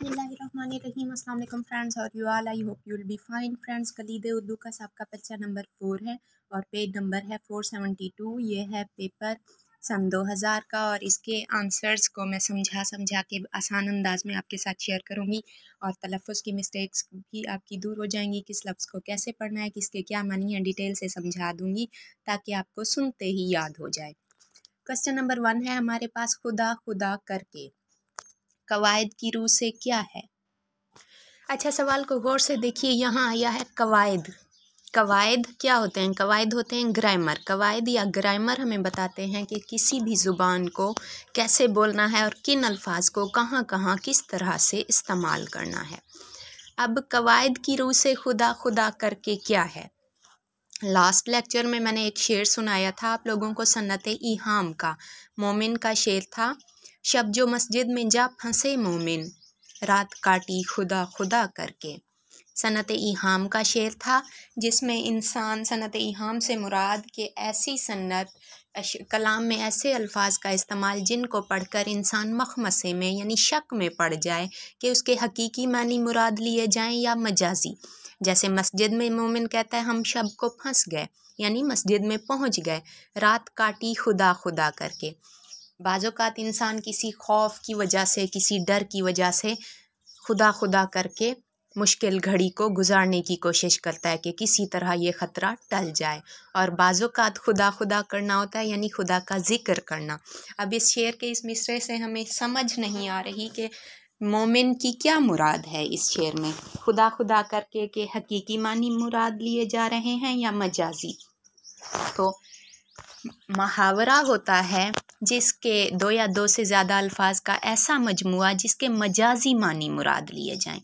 बसमीम अल्लाम फ्रेंड्स और you all I hope you will be fine friends कलीद उर्दू का सबका पर्चा नंबर फोर है और पेज नंबर है फोर सेवेंटी टू ये है पेपर सन दो हज़ार का और इसके आंसर्स को मैं समझा समझा के आसान अंदाज में आपके साथ शेयर करूँगी और तलफ़ की मिस्टेक्स भी आपकी दूर हो जाएंगी किस लफ्ज़ को कैसे पढ़ना है किसके क्या मानी है डिटेल से समझा दूँगी ताकि आपको सुनते ही याद हो जाए क्वेश्चन नंबर वन है हमारे पास खुदा खुदा करके कवायद की रूह से क्या है अच्छा सवाल को गौर से देखिए यहाँ आया है कवायद कवायद क्या होते हैं कवायद होते हैं ग्रामर कवायद या ग्रामर हमें बताते हैं कि किसी भी ज़ुबान को कैसे बोलना है और किन अल्फाज को कहाँ कहाँ किस तरह से इस्तेमाल करना है अब कवायद की रूह से खुदा खुदा करके क्या है लास्ट लेक्चर में मैंने एक शेर सुनाया था आप लोगों को सन्नत ईहाम का मोमिन का शेर था शब जो मस्जिद में जा फंसे मोमिन रात काटी खुदा खुदा करके सनत इहाम का शेर था जिसमें इंसान सनत इहाम से मुराद के ऐसी सन्नत कलाम में ऐसे अल्फाज का इस्तेमाल जिनको पढ़कर इंसान मखमसे में यानी शक में पड़ जाए कि उसके हकीकी मानी मुराद लिए जाएं या मजाजी जैसे मस्जिद में मोमिन कहता है हम शब को फंस गए यानी मस्जिद में पहुंच गए रात काटी खुदा खुदा करके बाज़ात इंसान किसी खौफ की वजह से किसी डर की वजह से खुदा खुदा करके मुश्किल घड़ी को गुजारने की कोशिश करता है कि किसी तरह ये ख़तरा टल जाए और बाज़ात खुदा खुदा करना होता है यानी खुदा का ज़िक्र करना अब इस शेर के इस मिसरे से हमें समझ नहीं आ रही कि मोमिन की क्या मुराद है इस शेर में खुदा खुदा करके के हकीकी मानी मुराद लिए जा रहे हैं या मजाजी तो महावरा होता है जिसके दो या दो से ज़्यादा अल्फाज का ऐसा मजमू जिसके मजाजी मानी मुराद लिए जाएँ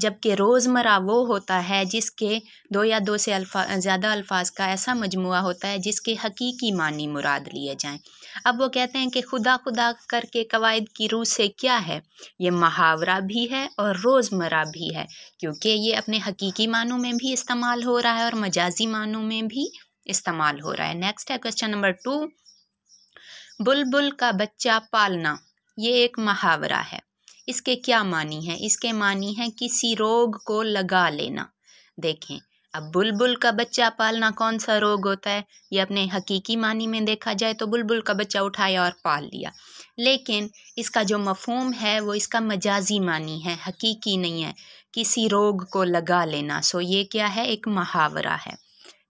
जबकि रोज़मर्रा वो होता है जिसके दो या दो से अल्फा ज़्यादा अल्फाज का ऐसा मजमू होता है जिसके हकीकी मानी मुराद लिए जाएँ अब वो कहते हैं कि खुदा खुदा करके कवायद की रूह से क्या है ये मुहावरा भी है और रोज़मर्रा भी है क्योंकि ये अपने हकीकी मानों में भी इस्तेमाल हो रहा है और मजाजी मानों में भी इस्तेमाल हो रहा है नेक्स्ट है क्वेश्चन नंबर टू बुलबुल का बच्चा पालना ये एक मुहावरा है इसके क्या मानी है इसके मानी है किसी रोग को लगा लेना देखें अब बुलबुल का बच्चा पालना कौन सा रोग होता है ये अपने हकीकी मानी में देखा जाए तो बुलबुल का बच्चा उठाया और पाल लिया लेकिन इसका जो मफहम है वो इसका मजाजी मानी है हकीकी नहीं है किसी रोग को लगा लेना सो ये क्या है एक मुहावरा है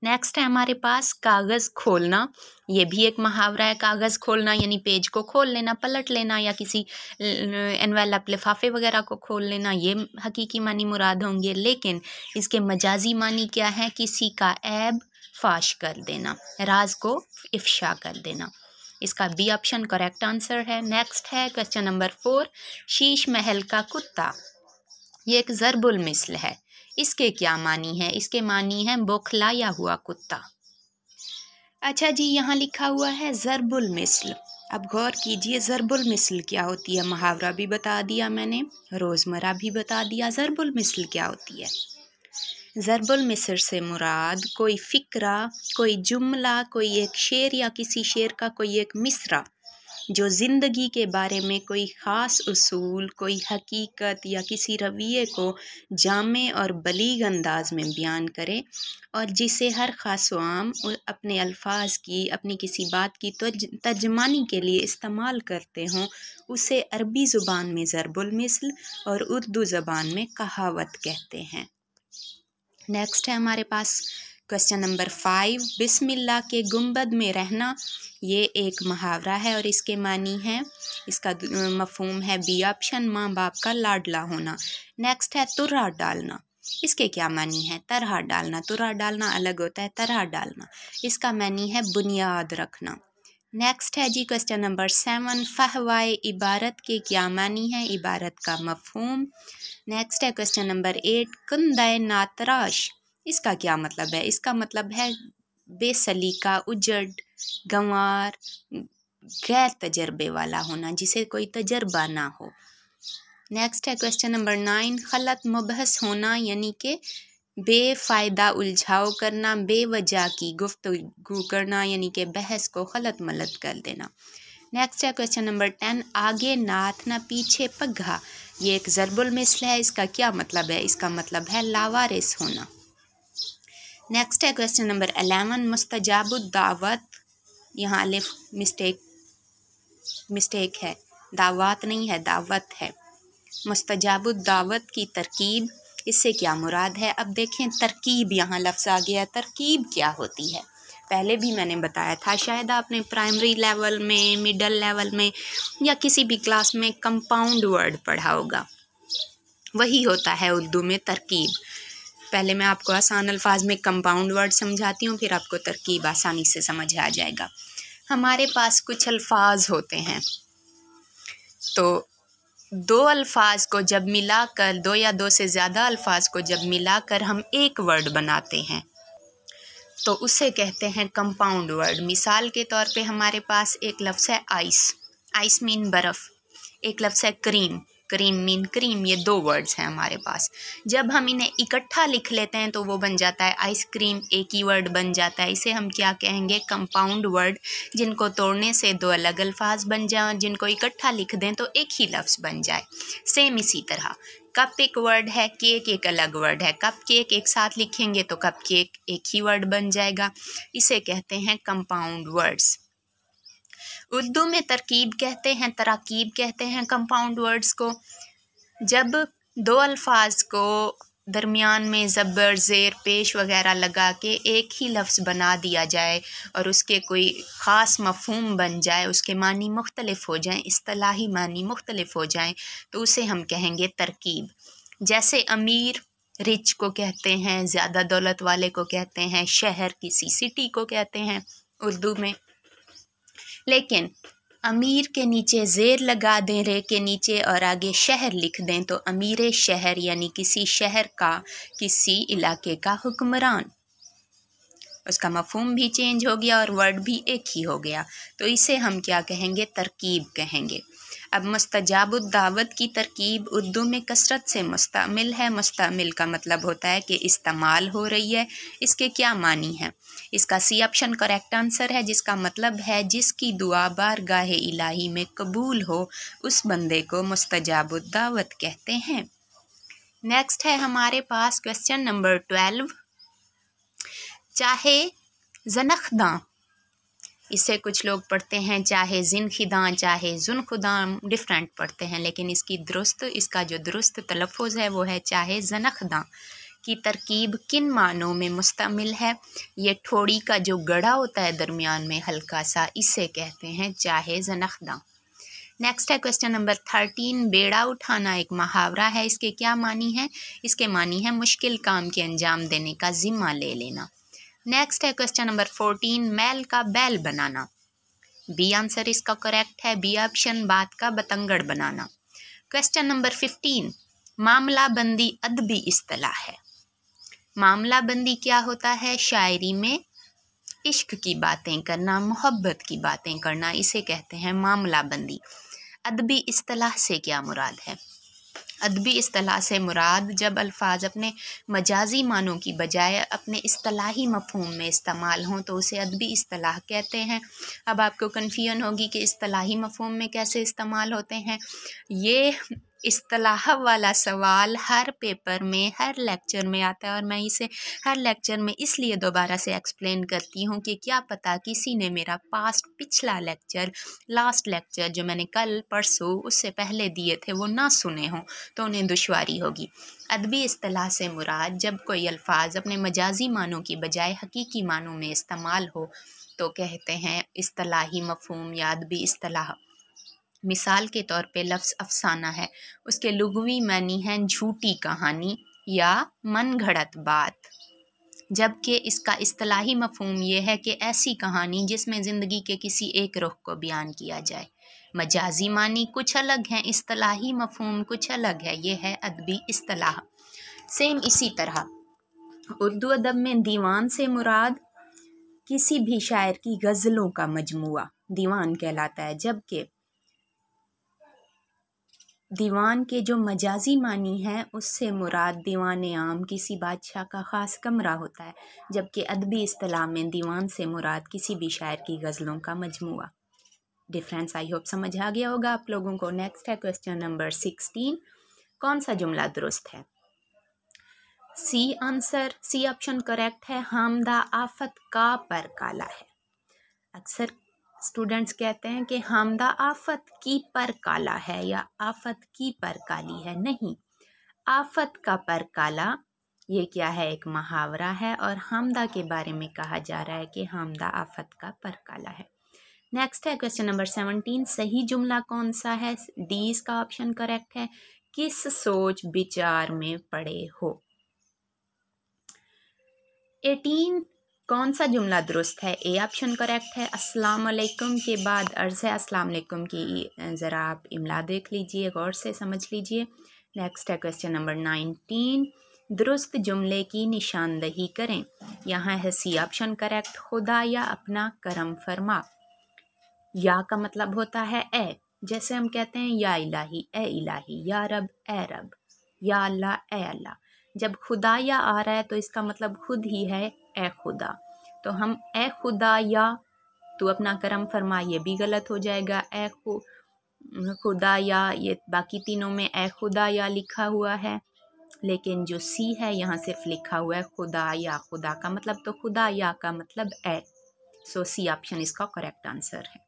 नेक्स्ट है हमारे पास कागज़ खोलना ये भी एक मुहावरा है कागज़ खोलना यानी पेज को खोल लेना पलट लेना या किसी एनवेलप लिफाफे वगैरह को खोल लेना ये हकीकी मानी मुराद होंगे लेकिन इसके मजाजी मानी क्या है किसी का ऐब फाश कर देना राज को इफ्शा कर देना इसका बी ऑप्शन करेक्ट आंसर है नेक्स्ट है question number four Sheesh Mahal का कुत्ता ये एक ज़रबुल मिसल है इसके क्या मानी है इसके मानी है बौखलाया हुआ कुत्ता अच्छा जी यहाँ लिखा हुआ है ज़रबुल मिसल अब गौर कीजिए ज़रबुल मिसल क्या होती है मुहावरा भी बता दिया मैंने रोज़मर्रा भी बता दिया ज़रबुल मिसल क्या होती है ज़रबुल मिसल से मुराद कोई फ़िक्रा कोई जुमला कोई एक शेर या किसी शेर का कोई एक मिसरा जो ज़िंदगी के बारे में कोई ख़ास उसूल कोई हकीकत या किसी रवैये को जामे और बलीग अंदाज में बयान करे और जिसे हर खास आम अपने अल्फाज की अपनी किसी बात की तर्जमानी के लिए इस्तेमाल करते हों उसे अरबी ज़ुबान में ज़रबुलमिसल और उर्दू ज़बान में कहावत कहते हैं नेक्स्ट है हमारे पास क्वेश्चन नंबर फाइव बिस्मिल्लाह के गुंबद में रहना ये एक मुहावरा है और इसके मानी है इसका मफहम है बी ऑप्शन माँ बाप का लाडला होना नेक्स्ट है तुरह डालना इसके क्या मानी है तरह डालना तुरह डालना अलग होता है तरह डालना इसका मानी है बुनियाद रखना नेक्स्ट है जी क्वेश्चन नंबर सेवन फहवाए इबारत के क्या मानी है इबारत का मफहम नेक्स्ट है क्वेश्चन नंबर एट कंदाए नातराश इसका क्या मतलब है इसका मतलब है बेसलीका उजड़ गंवार गैर तजर्बे वाला होना जिसे कोई तजर्बा ना हो नेक्स्ट है क्वेश्चन नंबर नाइन खलत मुबहस होना यानी कि बेफ़ायदा उलझाव करना बेवजह की गुफ्तगु करना यानी कि बहस को खलत मलत कर देना नेक्स्ट है क्वेश्चन नंबर टेन आगे नाथ ना पीछे पग्घा ये एक ज़रबुल मिसल है इसका क्या मतलब है इसका मतलब है लावारिस होना नेक्स्ट है क्वेश्चन नंबर अलेवन मुस्तजाबुद्दावत यहाँ लिफ मिस्टेक मिस्टेक है दावत नहीं है दावत है मुस्तजाबुद्दावत की तरकीब इससे क्या मुराद है अब देखें तरकीब यहाँ लफ्ज़ आ गया तरकीब क्या होती है पहले भी मैंने बताया था शायद आपने प्राइमरी लेवल में मिडल लेवल में या किसी भी क्लास में कंपाउंड वर्ड पढ़ा होगा वही होता है उर्दू में तरकीब पहले मैं आपको आसान अल्फाज में कंपाउंड वर्ड समझाती हूँ फिर आपको तरकीब आसानी से समझ आ जाएगा हमारे पास कुछ अल्फाज होते हैं तो दो अल्फाज को जब मिलाकर दो या दो से ज़्यादा अल्फाज को जब मिलाकर हम एक वर्ड बनाते हैं तो उसे कहते हैं कंपाउंड वर्ड मिसाल के तौर पे हमारे पास एक लफ्ज़ है आइस आइस मीन बर्फ़ एक लफ्ज़ है क्रीम क्रीम मीन क्रीम ये दो वर्ड्स हैं हमारे पास जब हम इन्हें इकट्ठा लिख लेते हैं तो वो बन जाता है आइसक्रीम एक ही वर्ड बन जाता है इसे हम क्या कहेंगे कंपाउंड वर्ड जिनको तोड़ने से दो अलग अल्फाज बन जाए जिनको इकट्ठा लिख दें तो एक ही लफ्ज़ बन जाए सेम इसी तरह कप एक वर्ड है केक एक अलग वर्ड है कप केक एक साथ लिखेंगे तो कप केक एक ही वर्ड बन जाएगा इसे कहते हैं कंपाउंड वर्ड्स उर्दू में तरकीब कहते हैं तरकीब कहते हैं कंपाउंड वर्ड्स को जब दो अल्फाज को दरमियान में ज़बर ज़ेर पेश वगैरह लगा के एक ही लफ्ज़ बना दिया जाए और उसके कोई ख़ास मफहम बन जाए उसके मानी मुख्तलिफ़ हो जाएँ असलाही मानी मुख्तलिफ़ हो जाएँ तो उसे हम कहेंगे तरकीब जैसे अमीर रिच को कहते हैं ज़्यादा दौलत वाले को कहते हैं शहर किसी सिटी को कहते हैं उर्दू में लेकिन अमीर के नीचे ज़ेर लगा दें रे के नीचे और आगे शहर लिख दें तो अमीर शहर यानी किसी शहर का किसी इलाके का हुक्मरान उसका मफहम भी चेंज हो गया और वर्ड भी एक ही हो गया तो इसे हम क्या कहेंगे तरकीब कहेंगे अब मस्तजाबुद्दावत की तरकीब उर्दू में कसरत से मुस्तमिल है मुस्तमिल का मतलब होता है कि इस्तेमाल हो रही है इसके क्या मानी है इसका सी ऑप्शन करेक्ट आंसर है जिसका मतलब है जिसकी दुआ बार गाह इलाही में कबूल हो उस बंदे को मुस्तजाबुद्दावत कहते हैं नेक्स्ट है हमारे पास क्वेश्चन नंबर ट्वेल्व चाहे जनखदा इसे कुछ लोग पढ़ते हैं चाहे जिन खिदा चाहे जुन खुदा डिफरेंट पढ़ते हैं लेकिन इसकी दुरुस्त इसका जो दुरुस्त तलफ़ है वो है चाहे जनखदा की तरकीब किन मानों में मुस्तमिल है ये ठोड़ी का जो गढ़ा होता है दरमियान में हल्का सा इसे कहते हैं चाहे जनखदा नेक्स्ट है क्वेश्चन नंबर थर्टीन बेड़ा उठाना एक मुहावरा है इसके क्या मानी है इसके मानी है मुश्किल काम के अंजाम देने का ज़िम्मा ले लेना नेक्स्ट है क्वेश्चन नंबर फोर्टीन मैल का बैल बनाना बी आंसर इसका करेक्ट है बी ऑप्शन बात का बतंगड़ बनाना क्वेश्चन नंबर फिफ्टीन मामला बंदी अदबी अतलाह है मामला बंदी क्या होता है शायरी में इश्क की बातें करना मोहब्बत की बातें करना इसे कहते हैं मामला बंदी अदबी अतलाह से क्या मुराद है अदबी असलाह से मुराद जब अल्फाज अपने मजाजी मानों की बजाय अपने असलाही मफहम में इस्तेमाल हों तो उसे अदबी असलाह कहते हैं अब आपको कन्फ्यूजन होगी कि असलाही मफहम में कैसे इस्तेमाल होते हैं ये असलाह वाला सवाल हर पेपर में हर लेक्चर में आता है और मैं इसे हर लेक्चर में इसलिए दोबारा से एक्सप्लेन करती हूँ कि क्या पता किसी ने मेरा पास्ट पिछला लेक्चर लास्ट लेक्चर जो मैंने कल परसों उससे पहले दिए थे वो ना सुने हों तो उन्हें दुशारी होगी अदबी असलाह से मुराद जब कोई अल्फाज अपने मजाजी मानों की बजाय हकीकी मानों में इस्तेमाल हो तो कहते हैं असलाही मफहम या अदबी असलाह मिसाल के तौर पे लफ्ज़ अफसाना है उसके लुगवी मनी है झूठी कहानी या मन घड़त बात जबकि इसका असलाही मफहम यह है कि ऐसी कहानी जिसमें ज़िंदगी के किसी एक रुख को बयान किया जाए मजाजी मानी कुछ अलग हैं असलाही मफहम कुछ अलग है यह है अदबी असलाह सेम इसी तरह उर्दू अदब में दीवान से मुराद किसी भी शायर की गज़लों का मजमू दीवान कहलाता है जबकि दीवान के जो मजाजी मानी हैं उससे मुराद दीवान आम किसी बादशाह का ख़ास कमरा होता है जबकि अदबी अतलाह में दीवान से मुराद किसी भी शायर की गज़लों का मजमू डिफरेंस आई होप समझ आ गया होगा आप लोगों को नेक्स्ट है क्वेश्चन नंबर सिक्सटीन कौन सा जुमला दुरुस्त है C answer C option correct है हमदा आफत का पर काला है अक्सर स्टूडेंट्स कहते हैं कि हमदा आफत की पर काला है या आफत की पर काली है नहीं आफत का पर काला ये क्या है एक महावरा है और हमदा के बारे में कहा जा रहा है कि हमदा आफत का पर काला है नेक्स्ट है क्वेश्चन नंबर सेवनटीन सही जुमला कौन सा है डी इसका ऑप्शन करेक्ट है किस सोच विचार में पड़े हो एटीन कौन सा जुमला दुरुस्त है ए ऑप्शन करेक्ट है अस्सलाम वालेकुम के बाद अर्ज़ है अस्सलाम वालेकुम की ज़रा आप इमला देख लीजिए गौर से समझ लीजिए नेक्स्ट है क्वेश्चन नंबर नाइनटीन दुरुस्त जुमले की निशानदही करें यहाँ है सी ऑप्शन करेक्ट खुदा या अपना करम फरमा या का मतलब होता है ए जैसे हम कहते हैं या इलाही ए इलाही या रब ए रब या अल्लाह ए अल्लाह जब खुदा या आ रहा है तो इसका मतलब खुद ही है ए खुदा तो हम ए खुदा या तो अपना करम फरमा ये भी गलत हो जाएगा ए खु खुदा या ये बाकी तीनों में ए खुदा या लिखा हुआ है लेकिन जो सी है यहाँ सिर्फ लिखा हुआ है खुदा या खुदा का मतलब तो खुदा या का मतलब ए सो सी ऑप्शन इसका करेक्ट आंसर है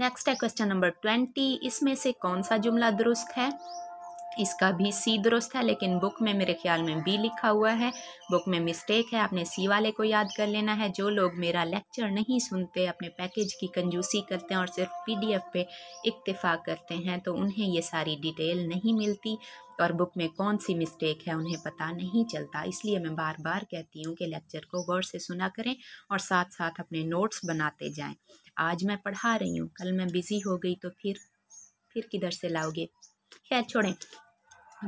नेक्स्ट है क्वेश्चन नंबर ट्वेंटी इसमें से कौन सा जुमला दुरुस्त है इसका भी सी दुरुस्त है लेकिन बुक में मेरे ख्याल में बी लिखा हुआ है बुक में मिस्टेक है आपने सी वाले को याद कर लेना है जो लोग मेरा लेक्चर नहीं सुनते अपने पैकेज की कंजूसी करते हैं और सिर्फ पीडीएफ पे इक्तफा करते हैं तो उन्हें ये सारी डिटेल नहीं मिलती और बुक में कौन सी मिस्टेक है उन्हें पता नहीं चलता इसलिए मैं बार बार कहती हूँ कि लेक्चर को गौर से सुना करें और साथ साथ अपने नोट्स बनाते जाएँ आज मैं पढ़ा रही हूँ कल मैं बिज़ी हो गई तो फिर फिर किधर से लाओगे खैर छोड़ें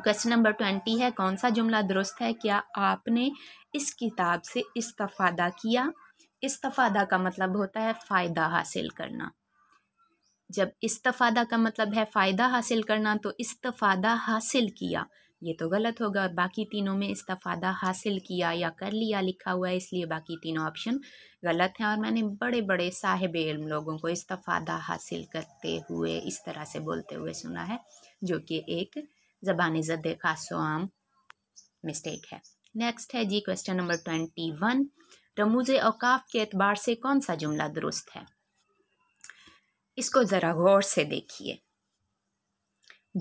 क्वेश्चन नंबर ट्वेंटी है कौन सा जुमला दुरुस्त है क्या आपने इस किताब से इस्तफ़ादा किया इस्तफ़ादा का मतलब होता है फ़ायदा हासिल करना जब इस्तफ़ादा का मतलब है फ़ायदा हासिल करना तो इस्तफ़ादा हासिल किया ये तो गलत होगा बाकी तीनों में इस्तफ़ादा हासिल किया या कर लिया लिखा हुआ है इसलिए बाकी तीनों ऑप्शन गलत हैं और मैंने बड़े बड़े साहिब इल्म लोगों को इस्तफ़ादा हासिल करते हुए इस तरह से बोलते हुए सुना है जो कि एक ज़बान ज़द खासो आम मिस्टेक है नेक्स्ट है जी क्वेश्चन नंबर ट्वेंटी वन रमूज अवकाफ के अतबार से कौन सा जुमला दुरुस्त है इसको ज़रा गौर से देखिए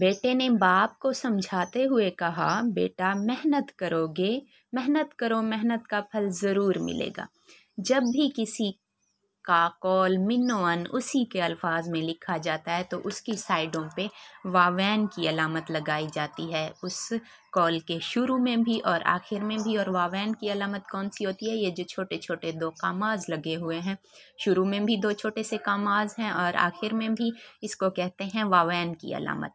बेटे ने बाप को समझाते हुए कहा बेटा मेहनत करोगे मेहनत करो मेहनत का फल ज़रूर मिलेगा जब भी किसी का कौल मिनोन उसी के अल्फाज में लिखा जाता है तो उसकी साइडों पे वावैन की अलामत लगाई जाती है उस कौल के शुरू में भी और आखिर में भी और वावैन की अलामत कौन सी होती है ये जो छोटे छोटे दो कामाज लगे हुए हैं शुरू में भी दो छोटे से कामाज हैं और आखिर में भी इसको कहते हैं वावैन की अलामत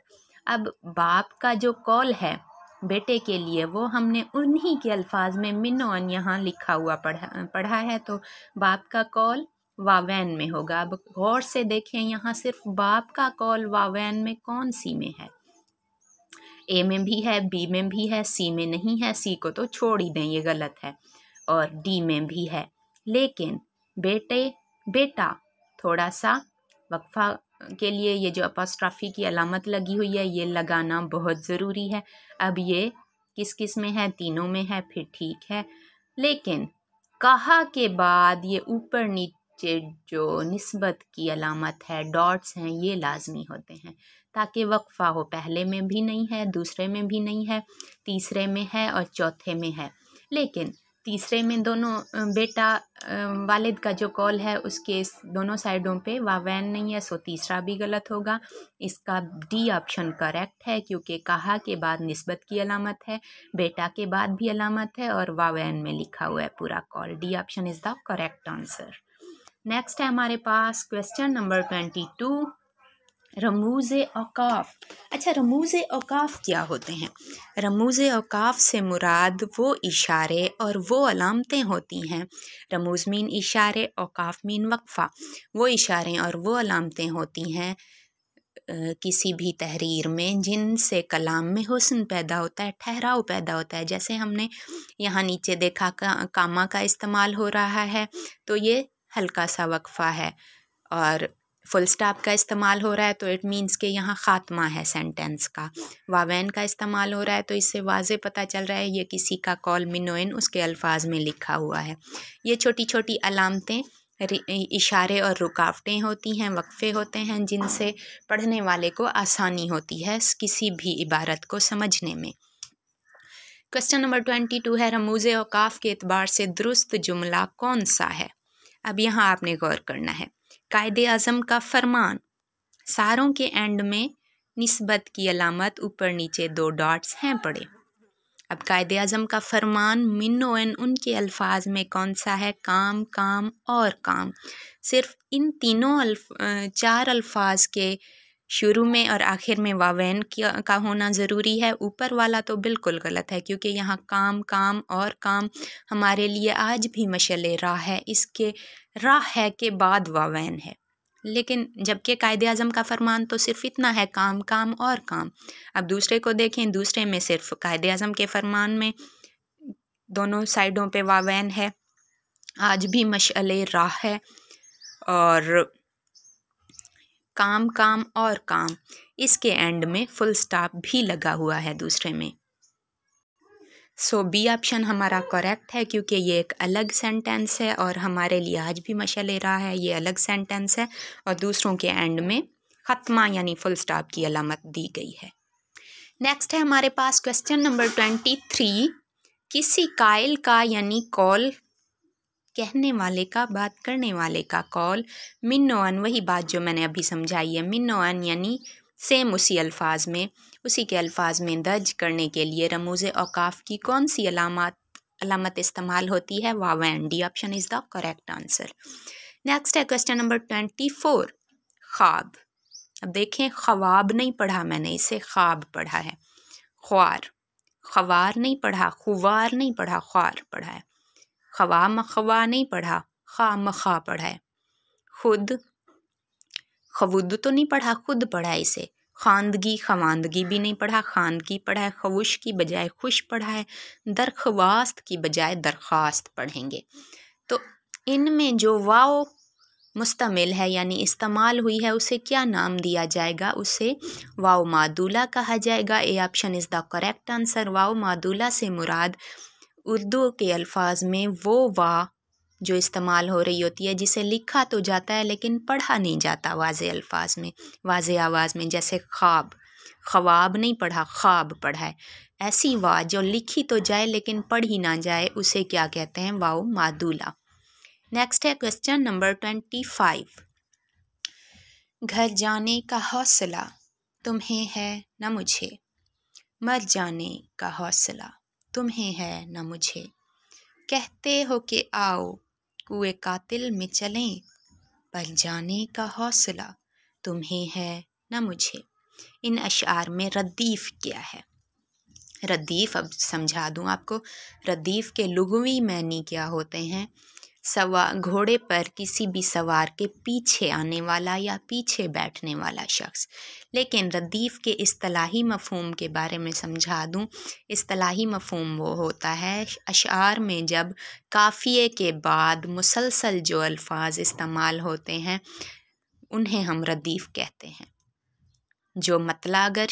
अब बाप का जो कौल है बेटे के लिए वो हमने उन्हीं के अल्फाज में मिनोन यहाँ लिखा हुआ पढ़ा पढ़ा है तो बाप का कॉल वावैन में होगा अब गौर से देखें यहाँ सिर्फ बाप का कॉल वावैन में कौन सी में है ए में भी है बी में भी है सी में नहीं है सी को तो छोड़ ही दें ये गलत है और डी में भी है लेकिन बेटे बेटा थोड़ा सा वक्फा के लिए ये जो अपास्ट्राफी की अलामत लगी हुई है ये लगाना बहुत ज़रूरी है अब ये किस किस में है तीनों में है फिर ठीक है लेकिन कहा के बाद ये ऊपर नीचे बच्चे जो नस्बत की अलामत है डॉट्स हैं ये लाजमी होते हैं ताकि वक्फ़ा हो पहले में भी नहीं है दूसरे में भी नहीं है तीसरे में है और चौथे में है लेकिन तीसरे में दोनों बेटा वालिद का जो कॉल है उसके दोनों साइडों पे वावैन नहीं है सो तीसरा भी गलत होगा इसका डी ऑप्शन करेक्ट है क्योंकि कहा के बाद नस्बत की अलामत है बेटा के बाद भी अलामत है और वावैन में लिखा हुआ है पूरा कॉल D option is the correct answer next है हमारे पास क्वेश्चन नंबर ट्वेंटी टू रमूज़ अवकाफ़ अच्छा रमूज़ अवकाफ़ क्या होते हैं रमूज़ अवकाफ़ से मुराद वो इशारे और वो अलामतें होती हैं रमूज़ मीन इशारे अवकाफ़ मीन वक्फ़ा वो इशारे और वो अलामतें होती हैं किसी भी तहरीर में जिनसे कलाम में हुसन पैदा होता है ठहराव पैदा होता है जैसे हमने यहाँ नीचे देखा का, कामा का इस्तेमाल हो रहा है तो ये हल्का सा वक्फ़ा है और फुल स्टाप का इस्तेमाल हो रहा है तो इट मीन्स के यहाँ ख़ात्मा है सेंटेंस का वावैन का इस्तेमाल हो रहा है तो इससे वाज पता चल रहा है ये किसी का कॉल मिनोइन उसके अल्फाज में लिखा हुआ है ये छोटी छोटी अलामतें इशारे और रुकावटें होती हैं वक्फ़े होते हैं जिनसे पढ़ने वाले को आसानी होती है किसी भी इबारत को समझने में क्वेश्चन नंबर ट्वेंटी टू है रमूज़ अवकाफ़ के अतबार से दुरुस्त जुमला कौन सा है अब यहाँ आपने गौर करना है कायद अज़म का फरमान सारों के एंड में नस्बत की अलामत ऊपर नीचे दो डॉट्स हैं पड़े अब कायद अज़म का फरमान मिनो एन उनके अल्फाज में कौन सा है काम काम और काम सिर्फ इन तीनों अल्फ, चार अल्फाज के शुरू में और आखिर में वावैन का होना ज़रूरी है ऊपर वाला तो बिल्कुल गलत है क्योंकि यहाँ काम काम और काम हमारे लिए आज भी मशल राह है इसके राह है के बाद वावैन है लेकिन जबकि कायद अज़म का फरमान तो सिर्फ इतना है काम काम और काम अब दूसरे को देखें दूसरे में सिर्फ कायद अज़म के फरमान में दोनों साइडों पे वावैन है आज भी मशल राह है और काम काम और काम इसके एंड में फुल स्टॉप भी लगा हुआ है दूसरे में सो बी ऑप्शन हमारा करेक्ट है क्योंकि ये एक अलग सेंटेंस है और हमारे लिए आज भी मशा ले रहा है ये अलग सेंटेंस है और दूसरों के एंड में ख़त्मा यानी फुल स्टॉप की अलामत दी गई है नेक्स्ट है हमारे पास क्वेश्चन नंबर ट्वेंटी थ्री किसी कायल का यानी कॉल कहने वाले का बात करने वाले का कॉल मिन्नोन वही बात जो मैंने अभी समझाई है मिन्नोन यानी सेम उसी अल्फाज में उसी के अल्फाज में दर्ज करने के लिए रमूज अवकाफ़ की कौन सी अलामत अलामत इस्तेमाल होती है वाव and D option is the correct answer next है क्वेश्चन नंबर ट्वेंटी फोर ख्वाब अब देखें ख्वाब नहीं पढ़ा मैंने इसे ख्वाब पढ़ा है ख्वार ख्वार नहीं पढ़ा खुवार नहीं पढ़ा ख्वार पढ़ा है खवा मखवा नहीं पढ़ा खा मखा पढ़ा है खुद खबुद तो नहीं पढ़ा खुद पढ़ा इसे खानदगी खवानदगी भी नहीं पढ़ा खानदगी पढ़ा है खबुश की बजाय खुश पढ़ा है दरख्वास्त की बजाय दरख्वास्त पढ़ेंगे तो इनमें जो वाओ मुस्तमिल है यानी इस्तेमाल हुई है उसे क्या नाम दिया जाएगा उसे वाओ मादूला कहा जाएगा A option is the correct answer वाओ मादूला से मुराद उर्दू के अल्फाज में वो वाह जो इस्तेमाल हो रही होती है जिसे लिखा तो जाता है लेकिन पढ़ा नहीं जाता वाज अल्फाज में वाज आवाज़ में जैसे ख्वाब ख्वाब नहीं पढ़ा ख्वाब पढ़ा है ऐसी वाह जो लिखी तो जाए लेकिन पढ़ी ना जाए उसे क्या कहते हैं वाओ मादूला नेक्स्ट है क्वेश्चन नंबर ट्वेंटी फाइव घर जाने का हौसला तुम्हें है ना मुझे मर जाने का हौसला तुम्हें है न मुझे कहते हो कि आओ कुए कातिल में चलें पर जाने का हौसला तुम्हें है न मुझे इन अशार में रदीफ़ क्या है रदीफ़ अब समझा दूँ आपको रदीफ़ के लुगवी मैनी क्या होते हैं सवा घोड़े पर किसी भी सवार के पीछे आने वाला या पीछे बैठने वाला शख्स लेकिन रदीफ़ के असलाही मफहम के बारे में समझा दूँ असलाही मफहम वो होता है अशार में जब काफ़िए के बाद मुसलसल जो अल्फाज इस्तेमाल होते हैं उन्हें हम रदीफ़ कहते हैं जो मतला अगर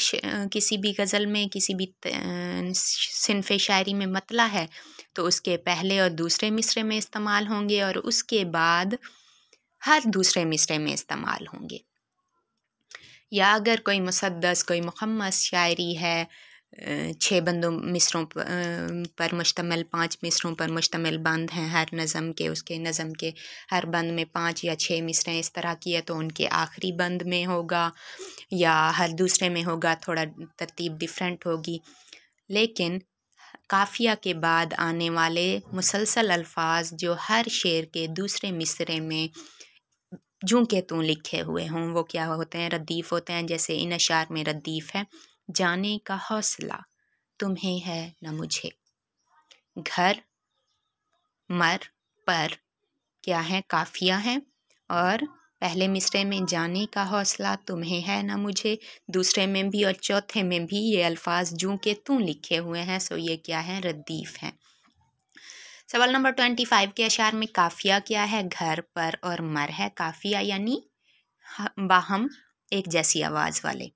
किसी भी गज़ल में किसी भी सिनफ़ शायरी में मतला है तो उसके पहले और दूसरे मिसरे में इस्तेमाल होंगे और उसके बाद हर दूसरे मिसरे में इस्तेमाल होंगे या अगर कोई मुसदस कोई मुखमस शायरी है छः बंदों मिसरों पर मुश्तमल पाँच मिसरों पर मुश्तमल बंद हैं हर नज़म के उसके नज़म के हर बंद में पाँच या छः मिसरें इस तरह की है तो उनके आखिरी बंद में होगा या हर दूसरे में होगा थोड़ा तरतीब डिफरेंट होगी लेकिन काफिया के बाद आने वाले मुसलसल अल्फाज जो हर शेर के दूसरे मिसरे में जूँ के तू लिखे हुए हों वो क्या होते हैं रदीफ़ होते हैं जैसे इन अशार में रदीफ़ है जाने का हौसला तुम्हें है न मुझे घर मर पर क्या है काफिया हैं और पहले मिसरे में जाने का हौसला तुम्हें है ना मुझे दूसरे में भी और चौथे में भी ये अल्फाज जूँ के तू लिखे हुए हैं सो ये क्या है रद्दीफ़ हैं सवाल नंबर ट्वेंटी फाइव के अशार में काफिया क्या है घर पर और मर है काफिया यानी बाहम एक जैसी आवाज़ वाले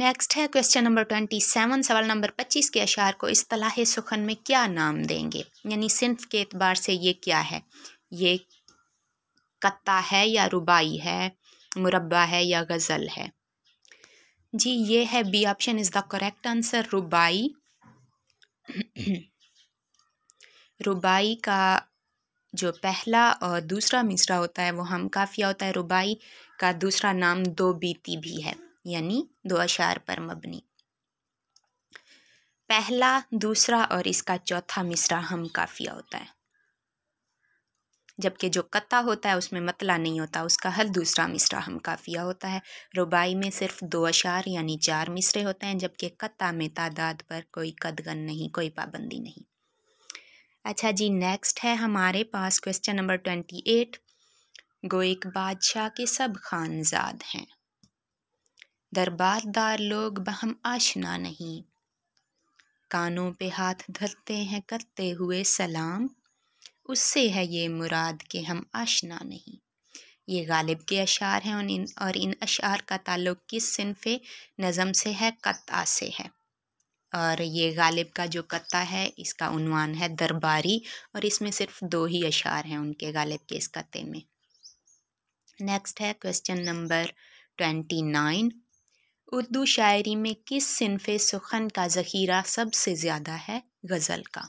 नेक्स्ट है क्वेश्चन नंबर ट्वेंटी सेवन सवाल नंबर पच्चीस के अशार को इसलाह सुखन में क्या नाम देंगे यानी सिंफ के अतबार से ये क्या है ये कत्ता है या रुबाई है मुरबा है या गज़ल है जी ये है B option is the correct answer रुबाई रुबाई का जो पहला और दूसरा मिसरा होता है वो हम काफिया होता है रुबाई का दूसरा नाम दो बीती भी है यानी दो अशार पर मबनी पहला दूसरा और इसका चौथा मिसरा हम काफिया होता है जबकि जो कत्ता होता है उसमें मतला नहीं होता उसका हर दूसरा मिसरा हम काफिया होता है रुबाई में सिर्फ दो अशार यानी चार मिसरे होते हैं जबकि कत्ता में तादाद पर कोई कदगन नहीं कोई पाबंदी नहीं अच्छा जी नेक्स्ट है हमारे पास क्वेश्चन नंबर ट्वेंटी एट गोएक बादशाह के सब खानजाद हैं दरबारदार लोग बहम आशना नहीं कानों पे हाथ धरते हैं करते हुए सलाम उससे है ये मुराद के हम आशना नहीं ये गालिब के अशार हैं और इन और इन अशार का ताल्लुक़ किस सिनफ़ नज़म से है कत्ता से है और ये गालिब का जो कत्ता है इसका उनवान है दरबारी और इसमें सिर्फ दो ही अशार हैं उनके गालिब के इस कत्ते में नेक्स्ट है question number twenty nine Urdu शायरी में किस सिनफ़ सुखन का ज़ख़ीरा सबसे ज़्यादा है गज़ल का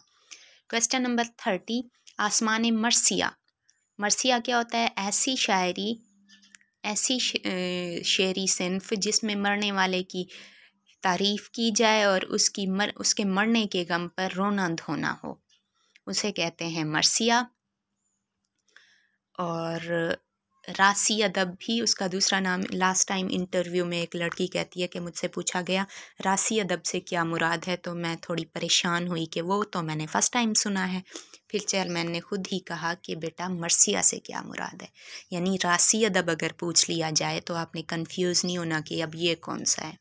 क्वेश्चन नंबर थर्टी आसमान मरसिया मरसिया क्या होता है ऐसी शायरी ऐसी शेरी सिनफ जिसमें मरने वाले की तारीफ़ की जाए और उसकी मर उसके मरने के गम पर रोना धोना हो उसे कहते हैं मरसिया और रासी अदब भी उसका दूसरा नाम लास्ट टाइम इंटरव्यू में एक लड़की कहती है कि मुझसे पूछा गया रासी अदब से क्या मुराद है तो मैं थोड़ी परेशान हुई कि वो तो मैंने फ़र्स्ट टाइम सुना है फिर चेयरमैन ने खुद ही कहा कि बेटा मरसिया से क्या मुराद है यानी रासी अदब अगर पूछ लिया जाए तो आपने कन्फ्यूज़ नहीं होना कि अब ये कौन सा है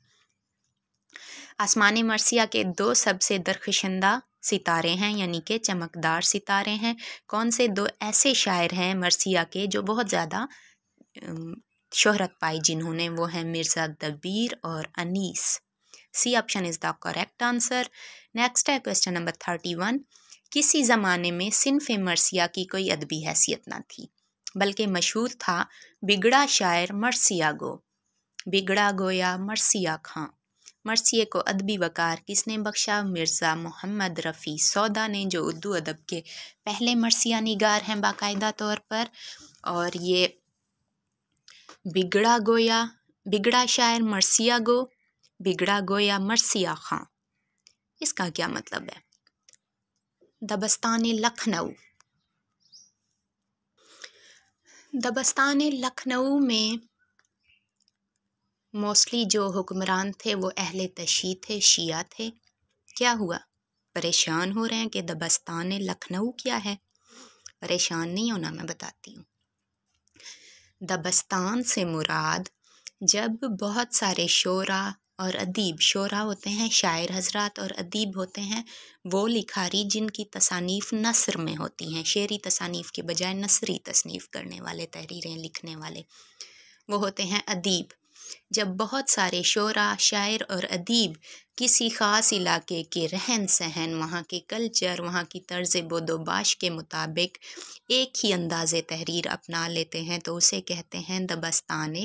आसमान मरसिया के दो सबसे दरखशंदा सितारे हैं यानी कि चमकदार सितारे हैं कौन से दो ऐसे शायर हैं मरसिया के जो बहुत ज़्यादा शोहरत पाई जिन्होंने वो हैं मिर्ज़ा दबीर और Anees C option is the correct answer next है क्वेश्चन नंबर थर्टी वन किसी ज़माने में सिनफ मरसिया की कोई अदबी हैसियत ना थी बल्कि मशहूर था बिगड़ा शायर मरसिया गो बिगड़ा गोया मरसिया खां मरसिए को अदबी वकार किसने बख्शा मिर्ज़ा मोहम्मद रफ़ी सौदा ने जो उर्दू अदब के पहले मरसिया निगार हैं बाकायदा तौर पर और ये बिगड़ा गोया बिगड़ा शायर मरसिया गो बिगड़ा गोया मरसिया खां इसका क्या मतलब है दबस्तान लखनऊ दबस्तान लखनऊ में मोस्टली जो हुक्मरान थे वो अहल तशी थे शिया थे क्या हुआ परेशान हो रहे हैं कि दबस्तान लखनऊ क्या है परेशान नहीं होना मैं बताती हूँ दबस्तान से मुराद जब बहुत सारे शोरा और अदीब शोरा होते हैं शायर हजरत और अदीब होते हैं वो लिखारी जिनकी तसानीफ़ नसर में होती हैं शेरी तसानीफ़ के बजाय नसरी तसनीफ़ करने वाले तहरीरें लिखने वाले वो होते हैं अदीब जब बहुत सारे शोरा शायर और अदीब किसी ख़ास इलाके के रहन सहन वहाँ के कल्चर वहाँ की तर्ज़ बदोबाश के मुताबिक एक ही अंदाज़ तहरीर अपना लेते हैं तो उसे कहते हैं दबस्तान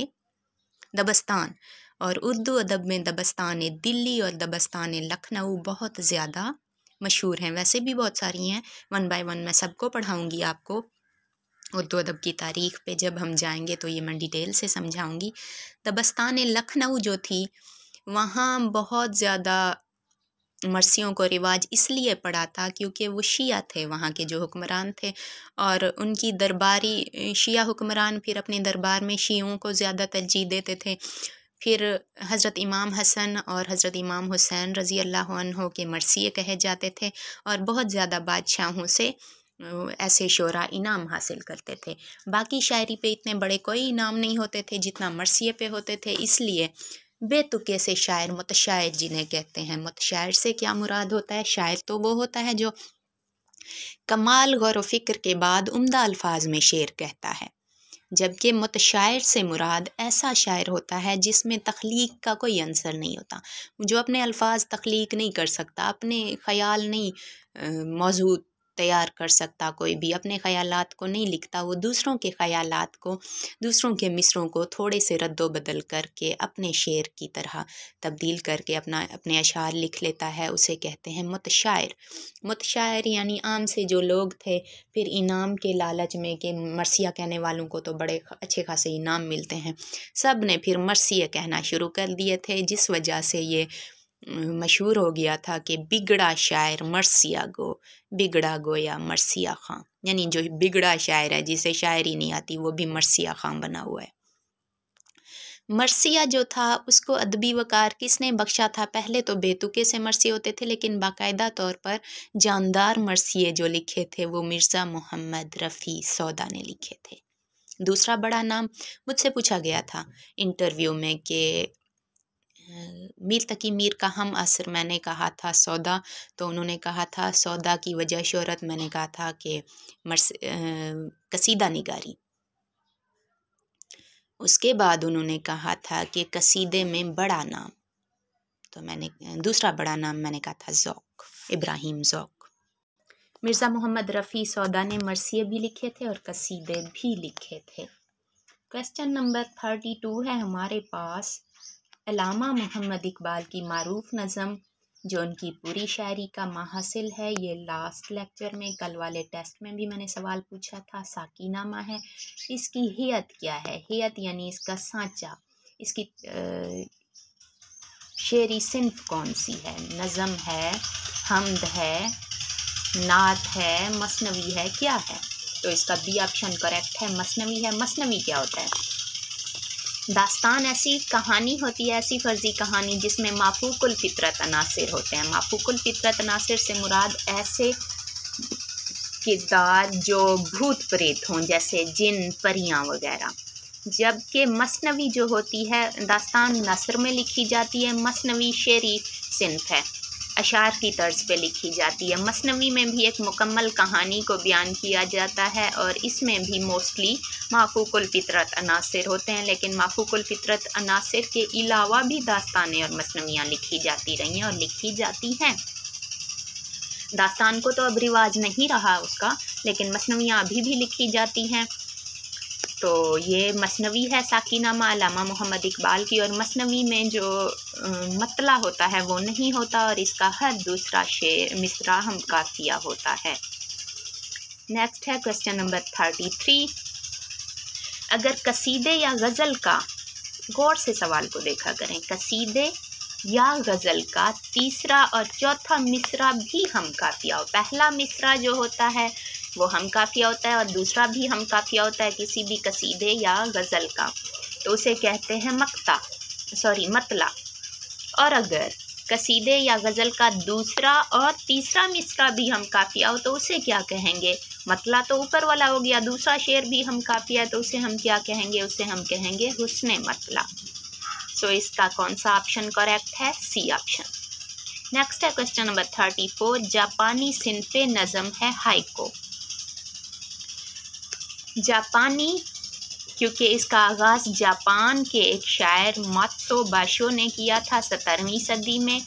दबस्तान और उर्दू अदब में दबस्तान दिल्ली और दबस्तान लखनऊ बहुत ज़्यादा मशहूर हैं वैसे भी बहुत सारी हैं वन बाय वन मैं सबको पढ़ाऊँगी आपको उर्दू अदब की तारीख़ पे जब हम जाएंगे तो ये मैं डिटेल से समझाऊंगी दबस्तान लखनऊ जो थी वहाँ बहुत ज़्यादा मरसियों को रिवाज इसलिए पड़ा था क्योंकि वो शिया थे वहाँ के जो हुक्मरान थे और उनकी दरबारी शिया हुक्मरान फिर अपने दरबार में शियों को ज़्यादा तरजीह देते थे फिर हज़रत इमाम हसन और हज़रत इमाम हुसैन रज़ी अल्लाह के मरसी कहे जाते थे और बहुत ज़्यादा बादशाहों से ऐसे शोरा इनाम हासिल करते थे बाकी शायरी पे इतने बड़े कोई इनाम नहीं होते थे जितना मरसिए पे होते थे इसलिए बेतुके से शायर मतशायर जिन्हें कहते हैं मतशायर से क्या मुराद होता है शायर तो वो होता है जो कमाल गौर फिक्र के बाद उम्दा अल्फाज में शेर कहता है जबकि मतशायर से मुराद ऐसा शायर होता है जिसमें तख्लीक का कोई अंसर नहीं होता जो अपने अल्फाज तख्लीक नहीं कर सकता अपने ख्याल नहीं मौजूद तैयार कर सकता कोई भी अपने ख्याल को नहीं लिखता वो दूसरों के ख्याल को दूसरों के मिसरों को थोड़े से रद्दो बदल करके अपने शेर की तरह तब्दील करके अपना अपने अशार लिख लेता है उसे कहते हैं मतशार मतशार यानी आम से जो लोग थे फिर इनाम के लालच में कि मरसिया कहने वालों को तो बड़े अच्छे खासे इनाम मिलते हैं सब ने फिर मरसिया कहना शुरू कर दिए थे जिस वजह से ये मशहूर हो गया था कि बिगड़ा शायर मरसिया गो बिगड़ा गोया मरसिया खां यानी जो बिगड़ा शायर है जिसे शायरी नहीं आती वो भी मरसिया खां बना हुआ है मरसिया जो था उसको अदबी वकार किसने बख्शा था पहले तो बेतुके से मरसिए होते थे लेकिन बाकायदा तौर पर जानदार मरसिए जो लिखे थे वो मिर्ज़ा मोहम्मद रफ़ी सौदा ने लिखे थे दूसरा बड़ा नाम मुझसे पूछा गया था इंटरव्यू में कि मीर तकी मीर का हम असर मैंने कहा था सौदा तो उन्होंने कहा था सौदा की वजह शहरत मैंने कहा था कि मरस कसीदा निगारी उसके बाद उन्होंने कहा था कि कसीदे में बड़ा नाम तो मैंने दूसरा बड़ा नाम मैंने कहा था ज़ौक इब्राहिम ज़ौक मिर्ज़ा मोहम्मद रफ़ी सौदा ने मरसिए भी लिखे थे और कसीदे भी लिखे थे क्वेश्चन नंबर थर्टी टू है हमारे पास अलामा मोहम्मद इकबाल की मरूफ नज़म जो उनकी पूरी शायरी का महासिल है ये लास्ट लेक्चर में कल वाले टेस्ट में भी मैंने सवाल पूछा था साकी नामा है इसकी हियत क्या है हियत यानी इसका सांचा इसकी शेरी सिंफ कौन सी है नज़म है हमद है नात है मसनवी है क्या है तो इसका बी ऑप्शन करेक्ट है मसनवी है मसनवी क्या होता है दास्तान ऐसी कहानी होती है ऐसी फर्जी कहानी जिसमें फितरत अनासर होते हैं फितरत अनासर से मुराद ऐसे किरदार जो भूत प्रेत हों जैसे जिन परियां वगैरह जबकि मसनवी जो होती है दास्तान नसर में लिखी जाती है मसनवी शेरी सिंफ है अशार की तर्ज पे लिखी जाती है मसनवी में भी एक मुकम्मल कहानी को बयान किया जाता है और इसमें भी मोस्टली माफूकुलफ़ितरत अनासर होते हैं लेकिन माफूकुलफ़ितरत अनासर के अलावा भी दास्तानें और मसनवियाँ लिखी जाती रही हैं और लिखी जाती हैं दास्तान को तो अब रिवाज नहीं रहा उसका लेकिन मसनवियाँ अभी भी लिखी जाती हैं तो ये मसनवी है साकीनामा अलामा मोहम्मद इकबाल की और मसनवी में जो मतला होता है वो नहीं होता और इसका हर दूसरा शेर मिसरा हम काफिया होता है नेक्स्ट है क्वेश्चन नंबर थर्टी थ्री अगर कसीदे या गज़ल का गौर से सवाल को देखा करें कसीदे या गज़ल का तीसरा और चौथा मिसरा भी हम काफिया हो पहला मिसरा जो होता है वो हम काफ़िया होता है और दूसरा भी हम काफ़िया होता है किसी भी कसीदे या गज़ल का तो उसे कहते हैं मक्ता सॉरी मतला और अगर कसीदे या गज़ल का दूसरा और तीसरा मिसरा भी हम काफ़िया हो तो उसे क्या कहेंगे मतला तो ऊपर वाला हो गया दूसरा शेर भी हम काफ़िया है तो उसे हम क्या कहेंगे उसे हम कहेंगे हुसन मतला सो इसका कौन सा ऑप्शन करेक्ट है सी ऑप्शन नेक्स्ट है क्वेश्चन नंबर थर्टी फोर जापानी सिनफ नज़म है हाइको जापानी क्योंकि इसका आगाज़ जापान के एक शायर मत्सो बाशो ने किया था सतरवीं सदी में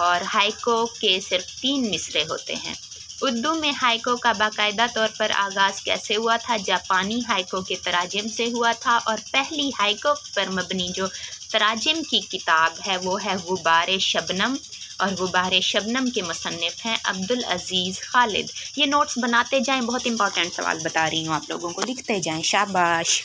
और हाइको के सिर्फ तीन मिसरे होते हैं उर्दू में हाइको का बाकायदा तौर पर आगाज़ कैसे हुआ था जापानी हाइको के तराजम से हुआ था और पहली हाइको पर मबनी जो तराजम की किताब है वो है गुबार शबनम और वो शबनम के मुसनफ़ हैं अब्दुल अज़ीज़ खालिद ये नोट्स बनाते जाएं बहुत इंपॉर्टेंट सवाल बता रही हूँ आप लोगों को लिखते जाएं शाबाश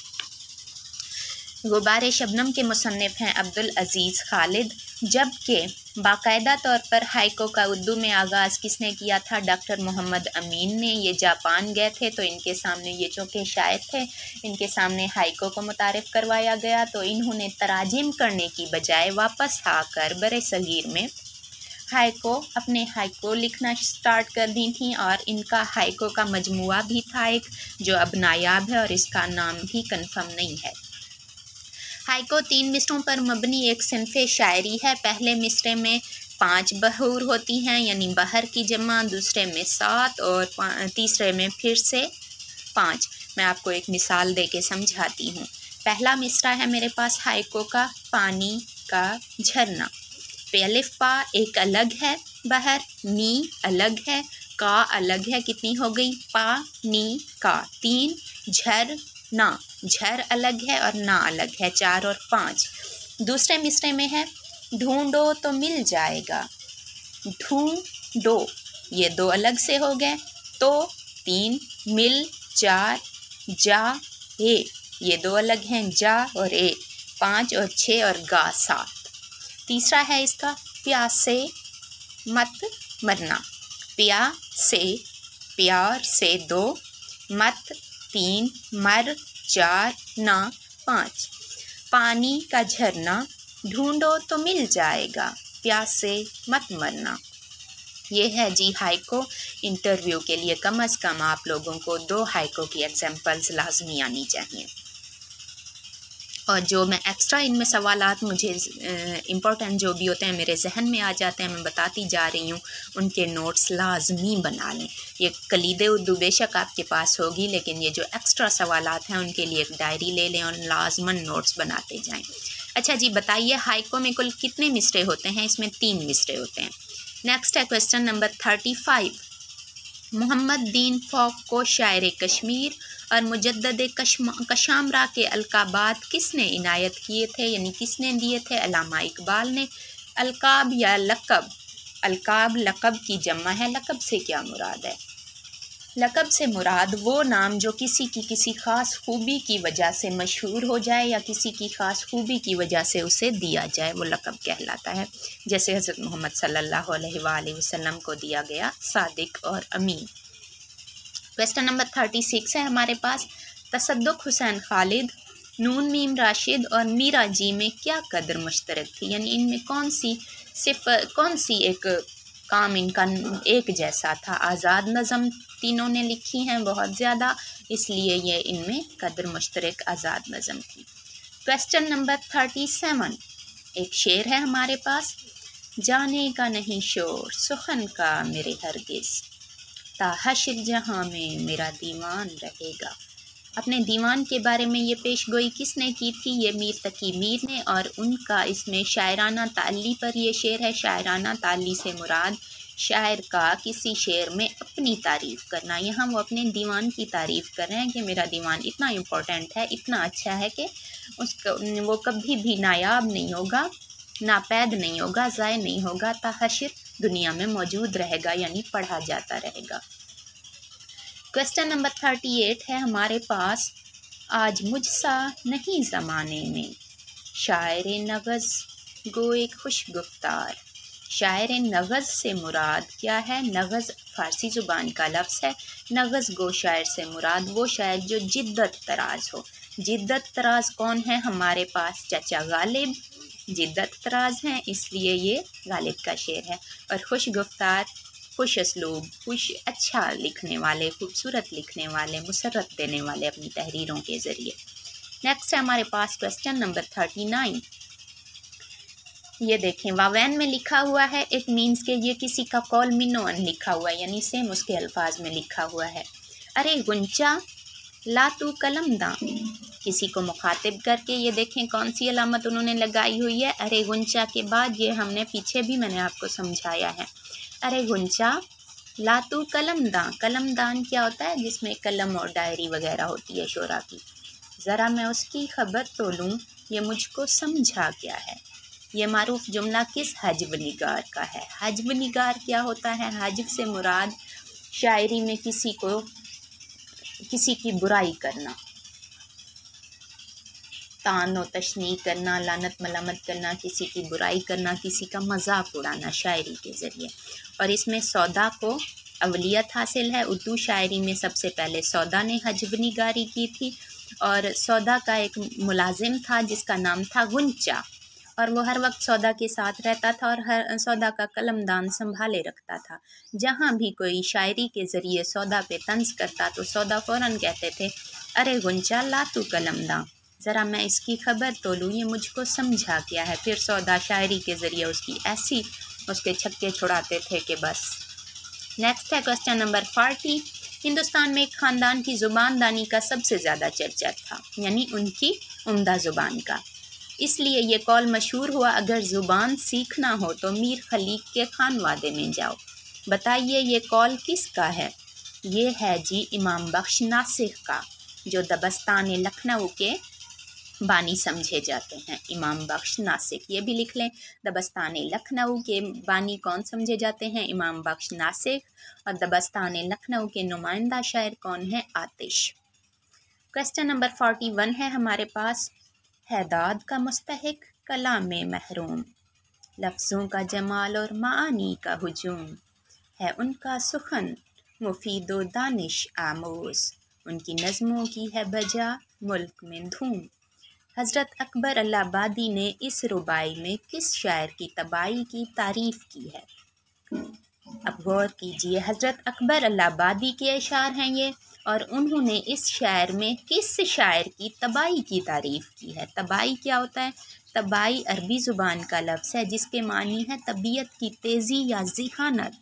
गुबार शबनम के मुसनफ़ हैं अब्दुल अज़ीज़ खालिद जबकि बाकायदा तौर पर हाइको का उर्दू में आगाज़ किसने किया था डॉक्टर मोहम्मद अमीन ने ये जापान गए थे तो इनके सामने ये चौके शायद थे इनके सामने हाइको को मुतारफ़ करवाया गया तो इन्होंने तराजिम करने की बजाय वापस आकर बर सगीर में हाइको अपने हाइको लिखना स्टार्ट कर दी थी और इनका हाइको का मजमू भी था एक जो अब नायाब है और इसका नाम भी कन्फर्म नहीं है हाइको तीन मिसरों पर मबनी एक सिनफ शायरी है पहले मिसरे में पांच बहूर होती हैं यानी बहर की जमा दूसरे में सात और तीसरे में फिर से पाँच मैं आपको एक मिसाल दे के समझाती हूँ पहला मिसरा है मेरे पास हाइको का पानी का झरना पे अलिफ पा एक अलग है बाहर नी अलग है का अलग है कितनी हो गई पा नी का तीन झर ना झर अलग है और ना अलग है चार और पाँच दूसरे मिसरे में है ढूंढो तो मिल जाएगा ढूंढो ये दो अलग से हो गए तो तीन मिल चार जा ए ये दो अलग हैं जा और ए पाँच और छः और गा सात तीसरा है इसका प्यास से मत मरना प्या से प्यार से दो मत तीन मर चार ना पाँच पानी का झरना ढूंढो तो मिल जाएगा प्यास से मत मरना ये है जी हाइको इंटरव्यू के लिए कम से कम आप लोगों को दो हाइको की एग्जांपल्स लाजमी आनी चाहिए और जो मैं एक्स्ट्रा इनमें सवाल मुझे इम्पोर्टेंट जो भी होते हैं मेरे जहन में आ जाते हैं मैं बताती जा रही हूँ उनके नोट्स लाजमी बना लें ये कलीद उर्दू बेशक आपके पास होगी लेकिन ये जो एक्स्ट्रा सवाल हैं उनके लिए एक डायरी ले लें और लाजमन नोट्स बनाते जाएँ अच्छा जी बताइए हाइको में कुल कितने मिसरे होते हैं इसमें तीन मिसरे होते हैं नेक्स्ट है question number thirty five Mohammad Din Fauq को शायर कश्मीर और मुजद कशामरा के अलकाबात किसने इनायत किए थे यानी किसने दिए थे अलामा इकबाल ने अलकाब या लकब अलकाब लकब की जमा है लकब से क्या मुराद है लकब से मुराद वो नाम जो किसी की किसी ख़ास खूबी की वजह से मशहूर हो जाए या किसी की ख़ास खूबी की वजह से उसे दिया जाए वो लकब कहलाता है जैसे हज़रत मोहम्मद सल्लल्लाहु अलैहि वसल्लम को दिया गया सादिक और Amin question number thirty six है हमारे पास तसदुक हुसैन खालिद नून मीम राशिद और मीरा जी में क्या कदर मुश्तरक थी यानी इनमें कौन सी सिर्फ कौन सी एक काम इनका एक जैसा था आज़ाद नज़म तीनों ने लिखी हैं बहुत ज़्यादा इसलिए ये इनमें कदर मुश्तरक आज़ाद नज़म थी क्वेश्चन नंबर थर्टी सेवन एक शेर है हमारे पास जाने का नहीं शोर सुखन का मेरे हरगिज़ हशर जहाँ में मेरा दीवान रहेगा अपने दीवान के बारे में ये पेश गोई किसने की थी ये मीर तकी मीर ने और उनका इसमें शायराना ताली पर यह शेर है शायराना ताली से मुराद शायर का किसी शेर में अपनी तारीफ़ करना यहाँ वो अपने दीवान की तारीफ़ कर रहे हैं कि मेरा दीवान इतना इम्पोर्टेंट है इतना अच्छा है कि उसको वो कभी भी नायाब नहीं होगा नापैद नहीं होगा ज़ाय नहीं होगा ताशिर दुनिया में मौजूद रहेगा यानी पढ़ा जाता रहेगा क्वेश्चन नंबर थर्टी एट है हमारे पास आज मुझसा नहीं ज़माने में शायर नगज़ गो एक खुश गुफ्तार शायर नगज़ से मुराद क्या है नगज़ फ़ारसी ज़ुबान का लफ्ज़ है नगज़ गो शायर से मुराद वो शायर जो जिद्दत तराज हो जिद्दत तराज कौन है हमारे पास चचा गालिब जिद्दत तराज हैं इसलिए ये गालिब का शेर है और खुश गुफ्तार खुश असलूब खुश अच्छा लिखने वाले खूबसूरत लिखने वाले मुसरत देने वाले अपनी तहरीरों के ज़रिए नेक्स्ट है हमारे पास क्वेश्चन नंबर थर्टी नाइन ये देखें वावैन में लिखा हुआ है इट मीन्स के ये किसी का कॉल मिनोन लिखा हुआ है यानी सेम उसके अल्फाज में लिखा हुआ है अरे गुंचा ला तू कलम दाम किसी को मुखातिब करके ये देखें कौन सी अलामत उन्होंने लगाई हुई है अरे गुंचा के बाद ये हमने पीछे भी मैंने आपको समझाया है अरे गुंचा लातू कलम दान कलम दान क्या होता है जिसमें कलम और डायरी वगैरह होती है शोरा की ज़रा मैं उसकी खबर तो लूँ ये मुझको समझा क्या है ये मरूफ जुमला किस हजब निगार का है हजब निगार क्या होता है हजब से मुराद शायरी में किसी को किसी की बुराई करना तान और तशनी करना लानत मलामत करना किसी की बुराई करना किसी का मजाक उड़ाना शायरी के ज़रिए और इसमें सौदा को अवलियत हासिल है उर्दू शायरी में सबसे पहले सौदा ने हजब निगारी की थी और सौदा का एक मुलाजिम था जिसका नाम था गुंचा और वो हर वक्त सौदा के साथ रहता था और हर सौदा का कलमदान संभाले रखता था जहाँ भी कोई शायरी के ज़रिए सौदा पे तंज करता तो सौदा फ़ौर कहते थे अरे गुंचा ला तू कलमदान ज़रा मैं इसकी खबर तो लूँ ये मुझको समझा गया है फिर सौदा शायरी के ज़रिए उसकी ऐसी उसके छक्के छुड़ाते थे कि बस नेक्स्ट है क्वेश्चन नंबर फार्टी हिंदुस्तान में एक ख़ानदान की ज़ुबान दानी का सबसे ज़्यादा चर्चा था यानी उनकी उमदा ज़ुबान का इसलिए यह कॉल मशहूर हुआ अगर ज़ुबान सीखना हो तो मीर खलीक के खान वादे में जाओ बताइए ये किस किसका है ये है जी इमाम बख्श नासिर का जो दबस्तान लखनऊ के बानी समझे जाते हैं इमाम बख्श नासिक ये भी लिख लें दबस्तान लखनऊ के बानी कौन समझे जाते हैं इमाम बख्श नासिक और दबस्तान लखनऊ के नुमाइंदा शायर कौन है Aatish question number forty one है हमारे पास हैदाद का मुस्तक कला में महरूम लफ्ज़ों का जमाल और मानी का हजूम है उनका सुखन मुफीद दानिश आमोज उनकी नज़मों की है बजा मुल्क में धूम हज़रत अकबर अलाबादी ने इस रुबाई में किस शायर की तबाही की तारीफ़ की है अब गौर कीजिए हज़रत अकबर अलाबादी के अशार हैं ये और उन्होंने इस शायर में किस शायर की तबाही की तारीफ़ की है तबाही क्या होता है तबाही अरबी ज़ुबान का लफ्ज़ है जिसके मानी है तबीयत की तेज़ी या जहानत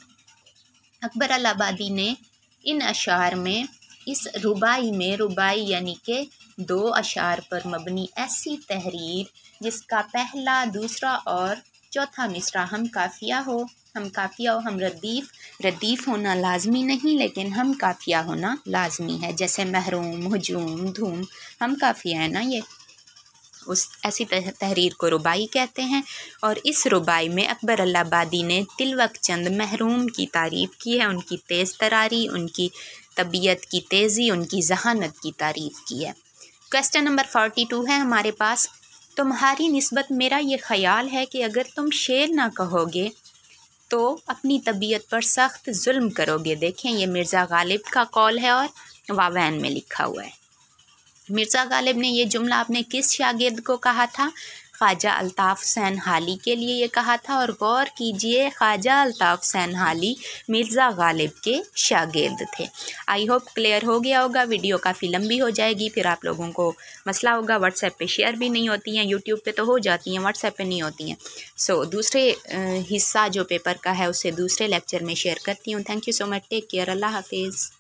अकबर अलाबादी ने इन अशार में इस रुबाई में रुबाई यानी कि दो अशार पर मबनी ऐसी तहरीर जिसका पहला दूसरा और चौथा मिसरा हम काफिया हो हम काफिया हो हम रदीफ़ रदीफ़ होना लाजमी नहीं लेकिन हम काफिया होना लाजमी है जैसे महरूम हजूम धूम हम काफिया है ना ये उस ऐसी तहरीर को रुबाई कहते हैं और इस रुबाई में अकबर अल्लाबादी ने तिलवक चंद महरूम की तारीफ़ की है उनकी तेज़ तरारी उनकी तबीयत की तेज़ी उनकी जहानत की तारीफ़ की है क्वेश्चन नंबर फोर्टी टू है हमारे पास तुम्हारी नस्बत मेरा ये ख्याल है कि अगर तुम शेर ना कहोगे तो अपनी तबीयत पर सख्त जुल्म करोगे देखें ये मिर्ज़ा गालिब का कॉल है और वावैन में लिखा हुआ है मिर्ज़ा गालिब ने यह जुमला अपने किस शागिर्द को कहा था ख्वाजा अल्ताफ़ हुसैन हाली के लिए ये कहा था और गौर कीजिए ख्वाजा अल्ताफ़ हुसैन हाली मिर्ज़ा गालिब के शागिर्द थे आई होप क्लियर हो गया होगा वीडियो काफ़ी लंबी हो जाएगी फिर आप लोगों को मसला होगा व्हाट्सएप पे शेयर भी नहीं होती हैं यूट्यूब पे तो हो जाती हैं व्हाट्सएप पे नहीं होती हैं सो so, दूसरे हिस्सा जो पेपर का है उसे दूसरे लेक्चर में शेयर करती हूँ thank you so much take care Allah हाफिज़